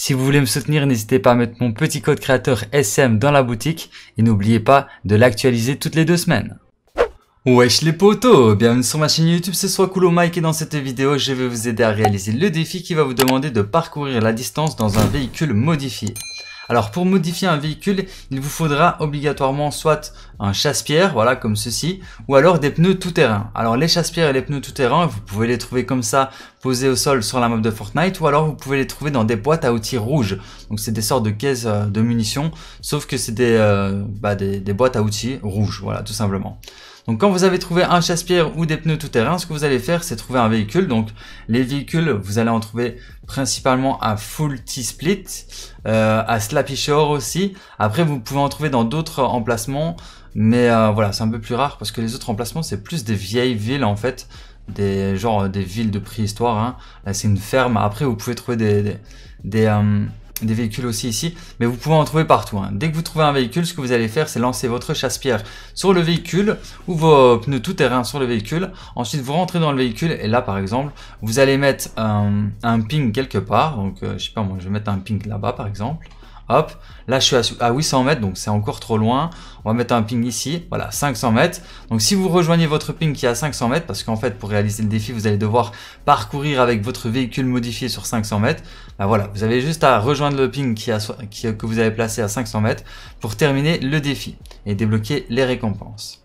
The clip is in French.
Si vous voulez me soutenir, n'hésitez pas à mettre mon petit code créateur SM dans la boutique et n'oubliez pas de l'actualiser toutes les deux semaines. Wesh les potos Bienvenue sur ma chaîne YouTube, ce soit Cool Mike et dans cette vidéo, je vais vous aider à réaliser le défi qui va vous demander de parcourir la distance dans un véhicule modifié. Alors pour modifier un véhicule, il vous faudra obligatoirement soit un chasse-pierre, voilà comme ceci, ou alors des pneus tout-terrain. Alors les chasse-pierres et les pneus tout-terrain, vous pouvez les trouver comme ça posés au sol sur la map de Fortnite, ou alors vous pouvez les trouver dans des boîtes à outils rouges. Donc c'est des sortes de caisses euh, de munitions, sauf que c'est euh, bah, des, des boîtes à outils rouges, voilà tout simplement. Donc quand vous avez trouvé un chasse-pierre ou des pneus tout-terrain, ce que vous allez faire, c'est trouver un véhicule. Donc les véhicules, vous allez en trouver principalement à Full T-Split, euh, à Slappy Shore aussi. Après, vous pouvez en trouver dans d'autres emplacements, mais euh, voilà, c'est un peu plus rare parce que les autres emplacements, c'est plus des vieilles villes en fait, des genre des villes de préhistoire. Hein. Là, c'est une ferme. Après, vous pouvez trouver des... des, des euh, des véhicules aussi ici, mais vous pouvez en trouver partout. Hein. Dès que vous trouvez un véhicule, ce que vous allez faire, c'est lancer votre chasse-pierre sur le véhicule ou vos pneus tout-terrain sur le véhicule. Ensuite, vous rentrez dans le véhicule et là, par exemple, vous allez mettre un, ping quelque part. Donc, euh, je sais pas, moi, je vais mettre un ping là-bas, par exemple. Hop, là je suis à 800 mètres, donc c'est encore trop loin. On va mettre un ping ici, voilà, 500 mètres. Donc si vous rejoignez votre ping qui est à 500 mètres, parce qu'en fait pour réaliser le défi, vous allez devoir parcourir avec votre véhicule modifié sur 500 mètres, ben voilà, vous avez juste à rejoindre le ping qui, que vous avez placé à 500 mètres pour terminer le défi et débloquer les récompenses.